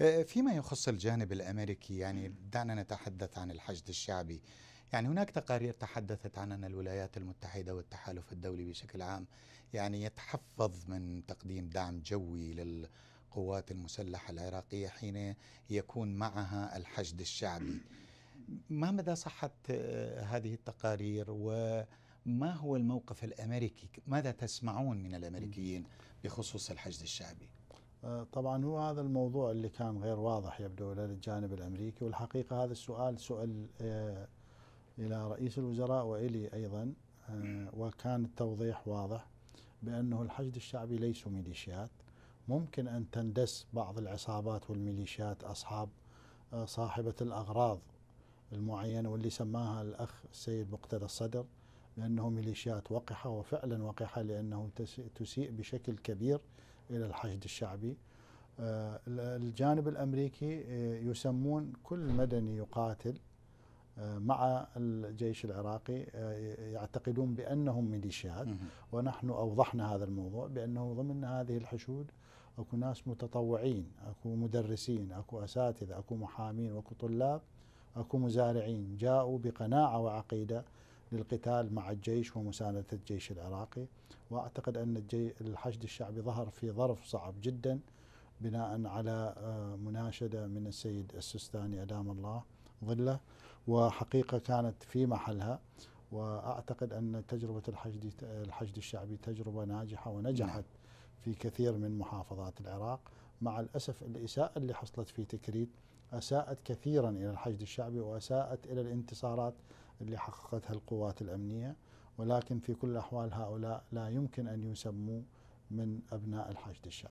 آه، آه، فيما يخص الجانب الامريكي يعني دعنا نتحدث عن الحشد الشعبي يعني هناك تقارير تحدثت عن ان الولايات المتحده والتحالف الدولي بشكل عام يعني يتحفظ من تقديم دعم جوي لل القوات المسلحة العراقية حين يكون معها الحشد الشعبي ما مدى صحة آه، هذه التقارير وما هو الموقف الأمريكي ماذا تسمعون من الأمريكيين بخصوص الحشد الشعبي آه، طبعا هو هذا الموضوع اللي كان غير واضح يبدو للجانب الامريكي والحقيقه هذا السؤال سئل آه، الى رئيس الوزراء والي ايضا آه، وكان التوضيح واضح بانه الحشد الشعبي ليسوا ميليشيات ممكن ان تندس بعض العصابات والميليشيات اصحاب صاحبه الاغراض المعينه واللي سماها الاخ السيد مقتدى الصدر بانه ميليشيات وقحه وفعلا وقحه لانه تسيء بشكل كبير إلى الحشد الشعبي آه، الجانب الأمريكي آه، يسمون كل مدني يقاتل آه، مع الجيش العراقي يعتقدون بأنهم ميليشيات ونحن أوضحنا هذا الموضوع بأنه ضمن هذه الحشود اكو ناس متطوعين اكو مدرسين اكو اساتذه اكو محامين واكو طلاب اكو مزارعين جاءوا بقناعه وعقيده للقتال مع الجيش ومساندة الجيش العراقي وأعتقد أن الحشد الشعبي ظهر في ظرف صعب جدا بناء على آه، مناشدة من السيد السستاني أدام الله ظله وحقيقة كانت في محلها وأعتقد أن تجربة الحشد, الحشد الشعبي تجربة ناجحة ونجحت في كثير من محافظات العراق مع الأسف الإساءة اللي حصلت في تكريت أساءت كثيرا إلى الحشد الشعبي وأساءت إلى الانتصارات اللي حققتها القوات الأمنية ولكن في كل الأحوال هؤلاء لا يمكن أن يسموا من أبناء الحشد الشعبي